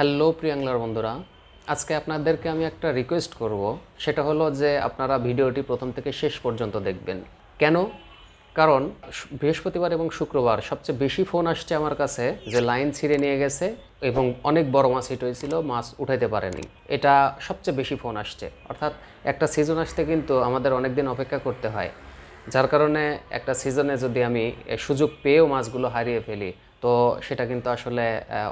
hello প্রিয়াংলার বন্ধুরা আজকে আপনাদেরকে আমি একটা রিকোয়েস্ট করব সেটা হলো যে আপনারা ভিডিওটি প্রথম থেকে শেষ পর্যন্ত দেখবেন কেন কারণ বৃহস্পতিবার এবং শুক্রবার সবচেয়ে বেশি ফোন আসছে আমার কাছে যে লাইন ছিঁড়ে নিয়ে গেছে এবং অনেক বড় মাছ হিট হয়েছিল মাছ উঠাইতে পারেনি এটা সবচেয়ে বেশি ফোন আসছে অর্থাৎ একটা সিজন আসতে কিন্তু আমাদের অনেক দিন অপেক্ষা করতে হয় যার কারণে একটা সিজনে যদি আমি সুযোগ পেয়েও মাছগুলো হারিয়ে ফেলি তো সেটা কিন্তু আসলে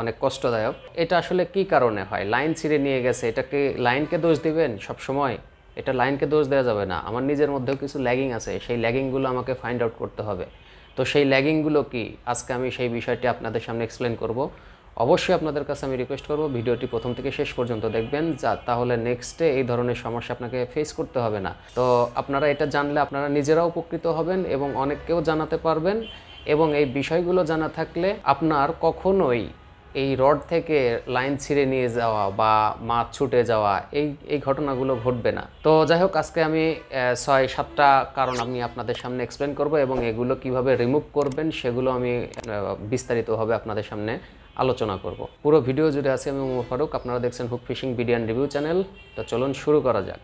অনেক কষ্টদায়ক এটা আসলে কি কারণে হয় লাইন ছিঁড়ে নিয়ে গেছে এটা কি লাইনকে দোষ দিবেন সব সময় এটা লাইনকে দোষ দেওয়া যাবে না আমার নিজের মধ্যেও কিছু ল্যাগিং আছে সেই ল্যাগিংগুলো আমাকে ফাইন্ড আউট করতে হবে তো সেই ল্যাগিংগুলো কি আজকে আমি সেই বিষয়টি আপনাদের সামনে এক্সপ্লেন করব অবশ্যই আপনাদের কাছে আমি রিকোয়েস্ট করব ভিডিওটি প্রথম থেকে শেষ পর্যন্ত দেখবেন যা তাহলে নেক্সটে এই ধরনের সমস্যা আপনাকে ফেস করতে হবে না তো আপনারা এটা জানলে আপনারা নিজেরাও উপকৃত হবেন এবং অনেককেও জানাতে পারবেন এবং এই বিষয়গুলো জানা থাকলে আপনার কখনোই এই রড থেকে লাইন ছিঁড়ে নিয়ে যাওয়া বা মাছ ছুটে যাওয়া এই এই ঘটনাগুলো ঘটবে না তো যাই হোক আজকে আমি ছয় সাতটা কারণ আমি আপনাদের সামনে এক্সপ্লেন করব এবং এগুলো কিভাবে রিমুভ করবেন সেগুলো আমি বিস্তারিতভাবে আপনাদের সামনে আলোচনা করব পুরো ভিডিও জুড়ে আছে আমি উমর ফারুক আপনারা দেখছেন হুক ফিশিং বিডিয়ান রিভিউ চ্যানেল তো চলুন শুরু করা যাক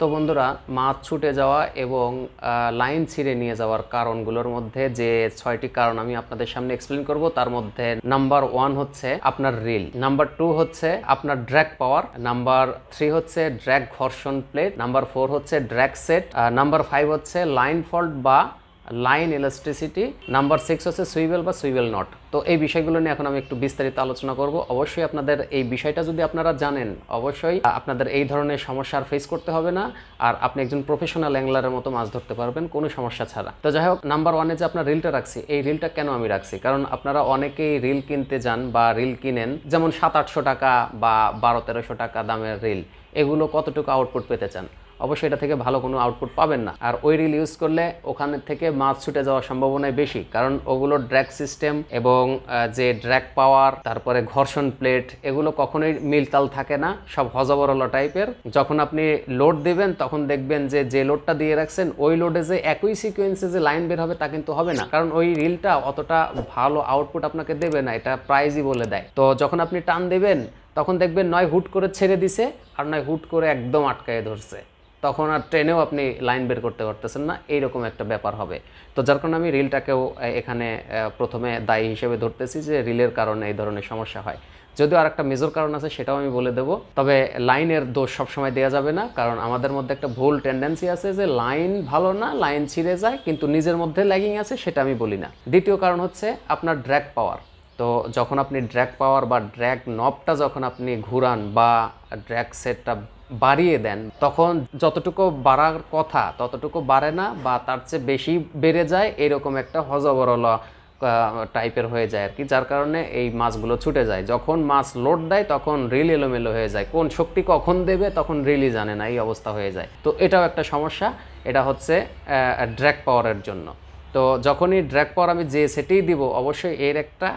তো বন্ধুরা মাছ ছুটে যাওয়া এবং লাইন ছিঁড়ে নিয়ে যাওয়ার কারণগুলোর মধ্যে যে ছয়টি কারণ আমি আপনাদের সামনে এক্সপ্লেন করব তার মধ্যে নাম্বার ওয়ান হচ্ছে আপনার রিল নাম্বার টু হচ্ছে আপনার ড্র্যাক পাওয়ার নাম্বার থ্রি হচ্ছে ড্র্যাক ঘর্ষণ প্লেট নাম্বার ফোর হচ্ছে ড্র্যাক সেট নাম্বার ফাইভ হচ্ছে লাইন ফল্ট বা লাইন ইলাস্ট্রিসিটি নাম্বার সিক্স হচ্ছে সুইবেল বা সুইবেল নট তো এই বিষয়গুলো নিয়ে এখন আমি একটু বিস্তারিত আলোচনা করব অবশ্যই আপনাদের এই বিষয়টা যদি আপনারা জানেন অবশ্যই আপনাদের এই ধরনের সমস্যা আর ফেস করতে হবে না আর আপনি একজন প্রফেশনাল অ্যাংলারের মতো মাছ ধরতে পারবেন কোনো সমস্যা ছাড়া তো যাই হোক নাম্বার ওয়ানে যে আপনার রিলটা রাখছি এই রিলটা কেন আমি রাখছি কারণ আপনারা অনেকেই রিল কিনতে যান বা রিল কিনেন যেমন সাত আটশো টাকা বা বারো তেরোশো টাকা দামের রিল এগুলো কতটুকু আউটপুট পেতে চান অবশ্যই এটা থেকে ভালো কোনো আউটপুট পাবেন না আর ওই রিল ইউজ করলে ওখান থেকে মাছ ছুটে যাওয়ার সম্ভাবনাই বেশি কারণ ওগুলো ড্র্যাক সিস্টেম এবং যে ড্র্যাক পাওয়ার তারপরে ঘর্ষণ প্লেট এগুলো কখনোই মিলতাল থাকে না সব হজবরলা টাইপের যখন আপনি লোড দেবেন তখন দেখবেন যে যে লোডটা দিয়ে রাখছেন ওই লোডে যে একই সিকুয়েন্সে যে লাইন বের হবে তা কিন্তু হবে না কারণ ওই রিলটা অতটা ভালো আউটপুট আপনাকে দেবে না এটা প্রাইজই বলে দেয় তো যখন আপনি টান দেবেন তখন দেখবেন নয় হুট করে ছেড়ে দিছে আর নয় হুট করে একদম আটকায় ধরছে তখন আর ট্রেনেও আপনি লাইন বের করতে পারতেছেন না এইরকম একটা ব্যাপার হবে তো যার কারণে আমি রিলটাকেও এখানে প্রথমে দায়ী হিসেবে ধরতেছি যে রিলের কারণে এই ধরনের সমস্যা হয় যদিও আর একটা মেজর কারণ আছে সেটাও আমি বলে দেবো তবে লাইনের দোষ সবসময় দেওয়া যাবে না কারণ আমাদের মধ্যে একটা ভুল টেন্ডেন্সি আছে যে লাইন ভালো না লাইন ছিঁড়ে যায় কিন্তু নিজের মধ্যে ল্যাগিং আছে সেটা আমি বলি না দ্বিতীয় কারণ হচ্ছে আপনার ড্র্যাক পাওয়ার তো যখন আপনি ড্র্যাক পাওয়ার বা ড্র্যাক নবটা যখন আপনি ঘুরান বা ড্র্যাক সেটটা বাড়িয়ে দেন তখন যতটুকু বাড়ার কথা ততটুকু বাড়ে না বা তার চেয়ে বেশি বেড়ে যায় এরকম একটা হজবরল টাইপের হয়ে যায় আর কি যার কারণে এই মাছগুলো ছুটে যায় যখন মাছ লোড দেয় তখন রিল এলোমেলো হয়ে যায় কোন শক্তি কখন দেবে তখন রিলই জানে না এই অবস্থা হয়ে যায় তো এটাও একটা সমস্যা এটা হচ্ছে ড্র্যাক পাওয়ারের জন্য তো যখনই ড্র্যাক পাওয়ার আমি যে সেটেই দিব অবশ্যই এর একটা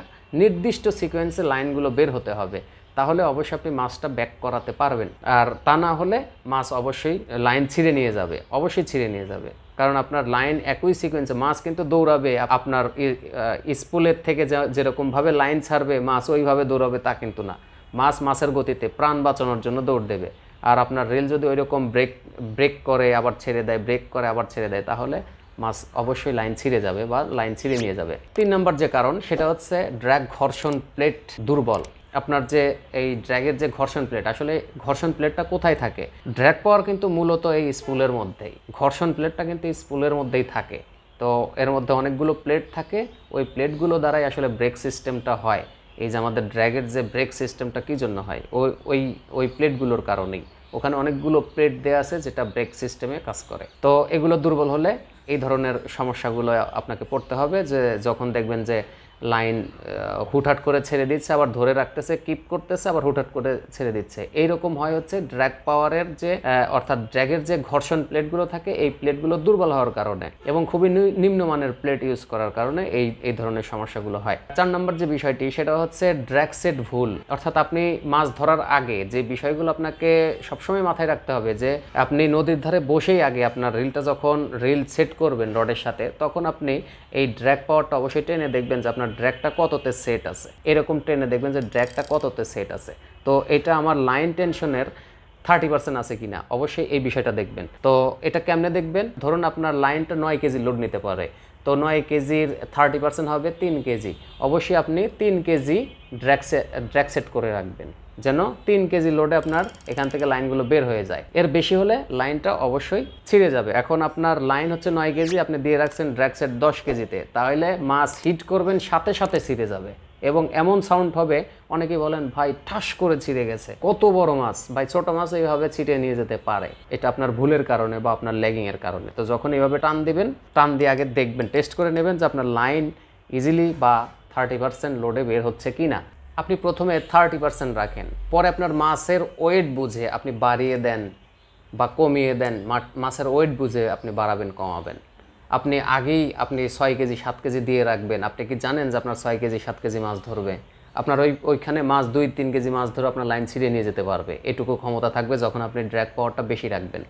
নির্দিষ্ট সিকোয়েন্সে লাইনগুলো বের হতে হবে তাহলে অবশ্যই আপনি মাছটা ব্যাক করাতে পারবেন আর তা না হলে মাছ অবশ্যই লাইন ছিঁড়ে নিয়ে যাবে অবশ্যই ছিঁড়ে নিয়ে যাবে কারণ আপনার লাইন একই সিকোয়েন্সে মাছ কিন্তু দৌড়াবে আপনার স্পুলের থেকে যেরকমভাবে লাইন ছাড়বে মাছ ওইভাবে দৌড়াবে তা কিন্তু না মাছ মাছের গতিতে প্রাণ বাঁচানোর জন্য দৌড় দেবে আর আপনার রেল যদি ওই রকম ব্রেক ব্রেক করে আবার ছেড়ে দেয় ব্রেক করে আবার ছেড়ে দেয় তাহলে মাছ অবশ্যই লাইন ছিঁড়ে যাবে বা লাইন ছিঁড়ে নিয়ে যাবে তিন নম্বর যে কারণ সেটা হচ্ছে ড্র্যাগ ঘর্ষণ প্লেট দুর্বল আপনার যে এই ড্র্যাগের যে ঘর্ষণ প্লেট আসলে ঘর্ষণ প্লেটটা কোথায় থাকে ড্র্যাগ পাওয়ার কিন্তু মূলত এই স্পুলের মধ্যেই ঘর্ষণ প্লেটটা কিন্তু স্পুলের মধ্যেই থাকে তো এর মধ্যে অনেকগুলো প্লেট থাকে ওই প্লেটগুলো দ্বারাই আসলে ব্রেক সিস্টেমটা হয় এই যে আমাদের ড্র্যাগের যে ব্রেক সিস্টেমটা কী জন্য হয় ওই ওই ওই প্লেটগুলোর কারণেই ওখানে অনেকগুলো প্লেট দেওয়া আছে যেটা ব্রেক সিস্টেমে কাজ করে তো এগুলো দুর্বল হলে এই ধরনের সমস্যাগুলো আপনাকে পড়তে হবে যে যখন দেখবেন যে লাইন হুটহাট করে ছেড়ে দিচ্ছে আবার ধরে রাখতেছে কিপ করতেছে আবার হুটহাট করে ছেড়ে দিচ্ছে এইরকম হয় হচ্ছে ড্র্যাগ পাওয়ারের যে অর্থাৎ ড্র্যাগের যে ঘর্ষণ প্লেটগুলো থাকে এই প্লেটগুলো দুর্বল হওয়ার কারণে এবং খুবই নিম্নমানের প্লেট ইউজ করার কারণে এই এই ধরনের সমস্যাগুলো হয় চার নম্বর যে বিষয়টি সেটা হচ্ছে ড্র্যাগ সেট ভুল অর্থাৎ আপনি মাছ ধরার আগে যে বিষয়গুলো আপনাকে সবসময় মাথায় রাখতে হবে যে আপনি নদীর ধারে বসেই আগে আপনার রিলটা যখন রিল সেট করবেন রডের সাথে তখন আপনি এই ড্র্যাগ পাওয়ারটা অবশ্যই টেনে দেখবেন যে আপনার ড্র্যাগটা কততে সেট আছে এরকম ট্রেনে দেখবেন যে ড্র্যাগটা কততে সেট আছে তো এটা আমার লাইন টেনশনের থার্টি পার্সেন্ট আছে কিনা অবশ্যই এই বিষয়টা দেখবেন তো এটা কেমনে দেখবেন ধরুন আপনার লাইনটা নয় কেজি লোড নিতে পারে তো নয় কেজির থার্টি পার্সেন্ট হবে তিন কেজি অবশ্যই আপনি তিন কেজি ড্র্যাক ড্র্যাক সেট করে রাখবেন যেন তিন কেজি লোডে আপনার এখান থেকে লাইনগুলো বের হয়ে যায় এর বেশি হলে লাইনটা অবশ্যই ছিঁড়ে যাবে এখন আপনার লাইন হচ্ছে নয় কেজি আপনি দিয়ে রাখছেন ড্র্যাকসেট দশ কেজিতে তাহলে মাছ হিট করবেন সাথে সাথে ছিঁড়ে যাবে এবং এমন সাউন্ড হবে অনেকে বলেন ভাই ঠাস করে ছিঁড়ে গেছে কত বড় মাছ ভাই ছোট মাছ এইভাবে ছিটে নিয়ে যেতে পারে এটা আপনার ভুলের কারণে বা আপনার ল্যাগিং এর কারণে তো যখন এইভাবে টান দিবেন টান দিয়ে আগে দেখবেন টেস্ট করে নেবেন যে আপনার লাইন ইজিলি বা থার্টি পার্সেন্ট লোডে বের হচ্ছে কি না আপনি প্রথমে থার্টি পার্সেন্ট রাখেন পরে আপনার মাছের ওয়েট বুঝে আপনি বাড়িয়ে দেন বা কমিয়ে দেন মাছের ওয়েট বুঝে আপনি বাড়াবেন কমাবেন আপনি আগেই আপনি ছয় কেজি সাত কেজি দিয়ে রাখবেন আপনি কি জানেন যে আপনার ছয় কেজি সাত কেজি মাছ ধরবে আপনার ওই ওইখানে মাছ দুই তিন কেজি মাছ ধরে আপনার লাইন ছিঁড়ে নিয়ে যেতে পারবে এটুকু ক্ষমতা থাকবে যখন আপনি ড্র্যাগ পাওয়ারটা বেশি রাখবেন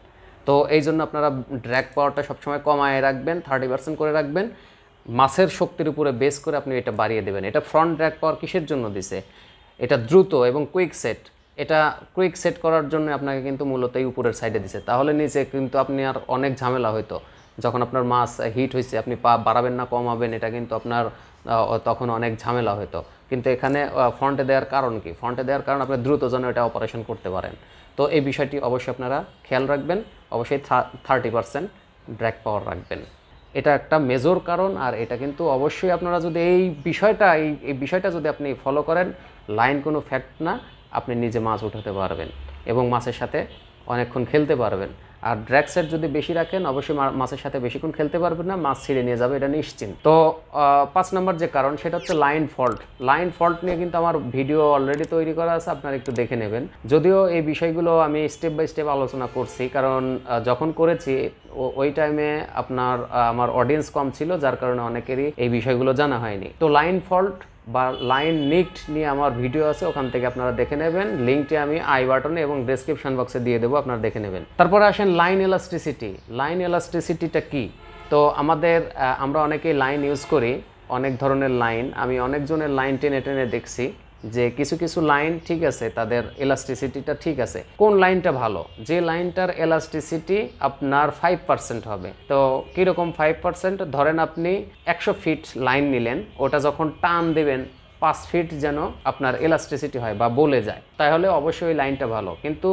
তো এই জন্য আপনারা ড্র্যাগ পাওয়ারটা সবসময় কমায় রাখবেন থার্টি পার্সেন্ট করে রাখবেন মাসের শক্তির উপরে বেস করে আপনি এটা বাড়িয়ে দেবেন এটা ফ্রন্ট র্যাক পাওয়ার কিসের জন্য দিছে এটা দ্রুত এবং কুইক সেট এটা কুইক সেট করার জন্য আপনাকে কিন্তু মূলত এই উপরের সাইডে দিছে তাহলে নিচে কিন্তু আপনি আর অনেক ঝামেলা হইতো যখন আপনার মাছ হিট হয়েছে আপনি পা বাড়াবেন না কমাবেন এটা কিন্তু আপনার তখন অনেক ঝামেলা হতো কিন্তু এখানে ফ্রন্টে দেওয়ার কারণ কি ফ্রন্টে দেওয়ার কারণ আপনি দ্রুত যেন এটা অপারেশন করতে পারেন তো এই বিষয়টি অবশ্যই আপনারা খেয়াল রাখবেন অবশ্যই থার্টি পারসেন্ট ড্র্যাক পাওয়ার রাখবেন এটা একটা মেজর কারণ আর এটা কিন্তু অবশ্যই আপনারা যদি এই বিষয়টা এই এই বিষয়টা যদি আপনি ফলো করেন লাইন কোনো ফ্যাক্ট না আপনি নিজে মাছ উঠাতে পারবেন এবং মাছের সাথে অনেকক্ষণ খেলতে পারবেন আর ড্র্যাগ সেট যদি বেশি রাখেন অবশ্যই মাছের সাথে বেশিক্ষণ খেলতে পারবেন না মাছ ছিঁড়ে নিয়ে যাবে এটা নিশ্চিন্ত তো পাঁচ নম্বর যে কারণ সেটা হচ্ছে লাইন ফল্ট লাইন ফল্ট নিয়ে কিন্তু আমার ভিডিও অলরেডি তৈরি করা আছে আপনারা একটু দেখে নেবেন যদিও এই বিষয়গুলো আমি স্টেপ বাই স্টেপ আলোচনা করছি কারণ যখন করেছি ওই টাইমে আপনার আমার অডিয়েন্স কম ছিল যার কারণে অনেকেরই এই বিষয়গুলো জানা হয়নি তো লাইন ফল্ট বা লাইন নিকট নিয়ে আমার ভিডিও আছে ওখান থেকে আপনারা দেখে নেবেন লিঙ্কটি আমি আই বাটনে এবং ডেসক্রিপশন বক্সে দিয়ে দেবো আপনারা দেখে নেবেন তারপরে আসেন লাইন এলাস্ট্রিসিটি লাইন এলাস্ট্রিসিটিটা কি তো আমাদের আমরা অনেকেই লাইন ইউজ করি অনেক ধরনের লাইন আমি অনেকজনের লাইন টেনে টেনে দেখছি যে কিছু কিছু লাইন ঠিক আছে তাদের এলাস্টিসিটিটা ঠিক আছে কোন লাইনটা ভালো যে লাইনটার এলাস্টিসিটি আপনার ফাইভ পার্সেন্ট হবে তো কীরকম ফাইভ পার্সেন্ট ধরেন আপনি একশো ফিট লাইন নিলেন ওটা যখন টান দেবেন পাঁচ ফিট যেন আপনার এলাস্টিসিটি হয় বা বলে যায় তাহলে অবশ্যই লাইনটা ভালো কিন্তু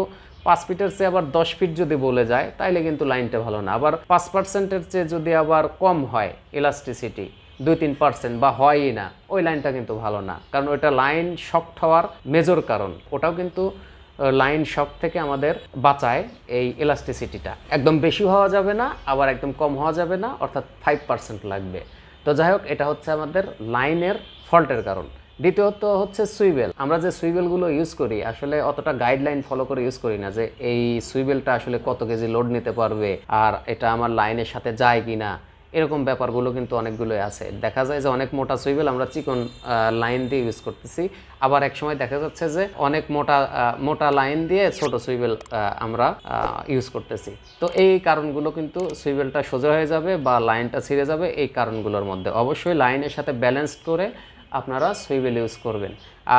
পাঁচ ফিটের চেয়ে আবার দশ ফিট যদি বলে যায় তাহলে কিন্তু লাইনটা ভালো না আবার পাঁচ পার্সেন্টের চেয়ে যদি আবার কম হয় এলাস্টিসিটি দুই তিন পার্সেন্ট বা হয়ই না ওই লাইনটা কিন্তু ভালো না কারণ ওইটা লাইন শক্ট হওয়ার মেজর কারণ ওটাও কিন্তু লাইন শক থেকে আমাদের বাঁচায় এই ইলাস্টিসিটিটা একদম বেশি হওয়া যাবে না আবার একদম কম হওয়া যাবে না অর্থাৎ ফাইভ পার্সেন্ট লাগবে তো যাই হোক এটা হচ্ছে আমাদের লাইনের ফল্টের কারণ দ্বিতীয়ত হচ্ছে সুইবেল আমরা যে সুইবেলগুলো ইউজ করি আসলে অতটা গাইডলাইন ফলো করে ইউজ করি না যে এই সুইবেলটা আসলে কত কেজি লোড নিতে পারবে আর এটা আমার লাইনের সাথে যায় কি না এরকম ব্যাপারগুলো কিন্তু অনেকগুলোই আছে দেখা যায় যে অনেক মোটা সুইবেল আমরা চিকন লাইন দিয়ে ইউজ করতেছি আবার এক সময় দেখা যাচ্ছে যে অনেক মোটা মোটা লাইন দিয়ে ছোট সুইবেল আমরা ইউজ করতেছি তো এই কারণগুলো কিন্তু সুইবেলটা সোজা হয়ে যাবে বা লাইনটা ছিঁড়ে যাবে এই কারণগুলোর মধ্যে অবশ্যই লাইনের সাথে ব্যালেন্স করে আপনারা সুইবেল ইউজ করবেন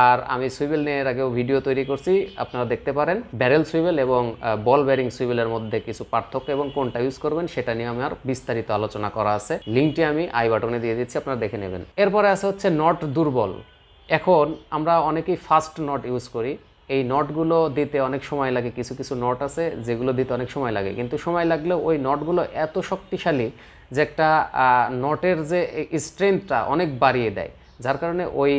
আর আমি সুইবেল নিয়ে এর আগেও ভিডিও তৈরি করছি আপনারা দেখতে পারেন ব্যারেল সুইবেল এবং বল ব্যারিং সুইবেলের মধ্যে কিছু পার্থক্য এবং কোনটা ইউজ করবেন সেটা নিয়ে আমার বিস্তারিত আলোচনা করা আছে লিঙ্কটি আমি আই বাটনে দিয়ে দিচ্ছি আপনারা দেখে নেবেন এরপরে আছে হচ্ছে নট দুর্বল এখন আমরা অনেকেই ফাস্ট নট ইউজ করি এই নটগুলো দিতে অনেক সময় লাগে কিছু কিছু নট আছে যেগুলো দিতে অনেক সময় লাগে কিন্তু সময় লাগলেও ওই নটগুলো এত শক্তিশালী যে একটা নটের যে স্ট্রেংথটা অনেক বাড়িয়ে দেয় যার কারণে ওই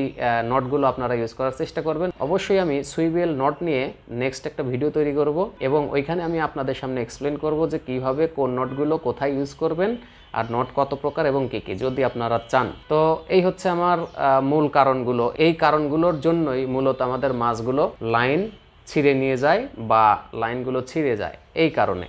নটগুলো আপনারা ইউজ করার চেষ্টা করবেন অবশ্যই আমি সুইবেল নট নিয়ে নেক্সট একটা ভিডিও তৈরি করব এবং ওইখানে আমি আপনাদের সামনে এক্সপ্লেন করব যে কিভাবে কোন নটগুলো কোথায় ইউজ করবেন আর নট কত প্রকার এবং কী কী যদি আপনারা চান তো এই হচ্ছে আমার মূল কারণগুলো এই কারণগুলোর জন্যই মূলত আমাদের মাছগুলো লাইন ছিঁড়ে নিয়ে যায় বা লাইনগুলো ছিঁড়ে যায় এই কারণে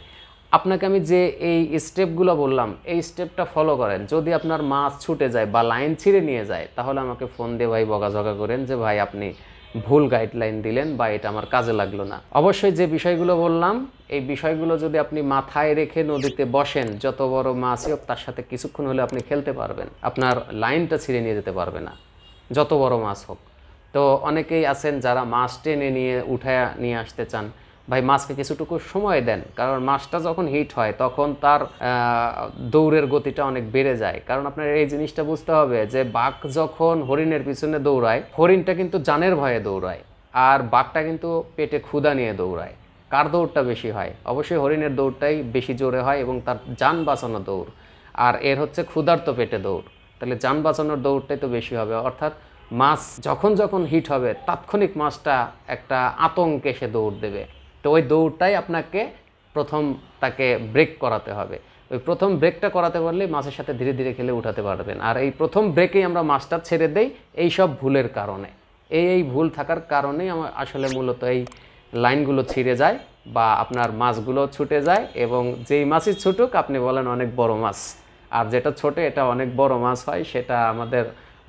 আপনাকে আমি যে এই স্টেপগুলো বললাম এই স্টেপটা ফলো করেন যদি আপনার মাছ ছুটে যায় বা লাইন ছিঁড়ে নিয়ে যায় তাহলে আমাকে ফোন দিয়ে ভাই বকাঝকা করেন যে ভাই আপনি ভুল গাইডলাইন দিলেন বা এটা আমার কাজে লাগলো না অবশ্যই যে বিষয়গুলো বললাম এই বিষয়গুলো যদি আপনি মাথায় রেখে নদীতে বসেন যত বড় মাছ হোক তার সাথে কিছুক্ষণ হলে আপনি খেলতে পারবেন আপনার লাইনটা ছিঁড়ে নিয়ে যেতে পারবে না যত বড় মাছ হোক তো অনেকেই আছেন যারা মাছ টেনে নিয়ে উঠায় নিয়ে আসতে চান ভাই মাছকে কিছুটুকু সময় দেন কারণ মাছটা যখন হিট হয় তখন তার দৌড়ের গতিটা অনেক বেড়ে যায় কারণ আপনার এই জিনিসটা বুঝতে হবে যে বাঘ যখন হরিণের পিছনে দৌড়ায় হরিণটা কিন্তু জানের ভয়ে দৌড়ায় আর বাঘটা কিন্তু পেটে ক্ষুধা নিয়ে দৌড়ায় কার দৌড়টা বেশি হয় অবশ্যই হরিণের দৌড়টাই বেশি জোরে হয় এবং তার যান বাঁচানো দৌড় আর এর হচ্ছে ক্ষুধার্ত পেটে দৌড় তাহলে যান বাঁচানোর দৌড়টাই তো বেশি হবে অর্থাৎ মাছ যখন যখন হিট হবে তাৎক্ষণিক মাছটা একটা আতঙ্কে সে দৌড় দেবে তো ওই দৌড়টাই আপনাকে প্রথম তাকে ব্রেক করাতে হবে ওই প্রথম ব্রেকটা করাতে পারলে মাছের সাথে ধীরে ধীরে খেলে উঠাতে পারবেন আর এই প্রথম ব্রেকেই আমরা মাছটা ছেড়ে দেই এই সব ভুলের কারণে এই এই ভুল থাকার কারণেই আমার আসলে মূলত এই লাইনগুলো ছিঁড়ে যায় বা আপনার মাছগুলো ছুটে যায় এবং যেই মাছই ছুটুক আপনি বলেন অনেক বড় মাছ আর যেটা ছোটো এটা অনেক বড় মাছ হয় সেটা আমাদের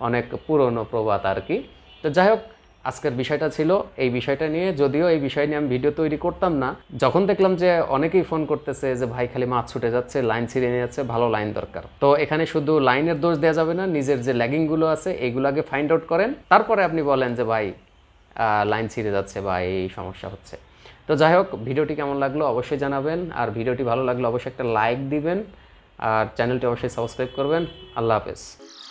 অনেক পুরনো প্রবাদ আর কি তো যাই হোক আজকের বিষয়টা ছিল এই বিষয়টা নিয়ে যদিও এই বিষয় নিয়ে আমি ভিডিও তৈরি করতাম না যখন দেখলাম যে অনেকেই ফোন করতেছে যে ভাই খালি মাছ ছুটে যাচ্ছে লাইন ছিঁড়ে নিয়ে যাচ্ছে ভালো লাইন দরকার তো এখানে শুধু লাইনের দোষ দেওয়া যাবে না নিজের যে ল্যাগিংগুলো আছে এগুলো আগে ফাইন্ড আউট করেন তারপরে আপনি বলেন যে ভাই লাইন ছিঁড়ে যাচ্ছে বা এই সমস্যা হচ্ছে তো যাই হোক ভিডিওটি কেমন লাগলো অবশ্যই জানাবেন আর ভিডিওটি ভালো লাগলে অবশ্যই একটা লাইক দিবেন আর চ্যানেলটি অবশ্যই সাবস্ক্রাইব করবেন আল্লাহ হাফেজ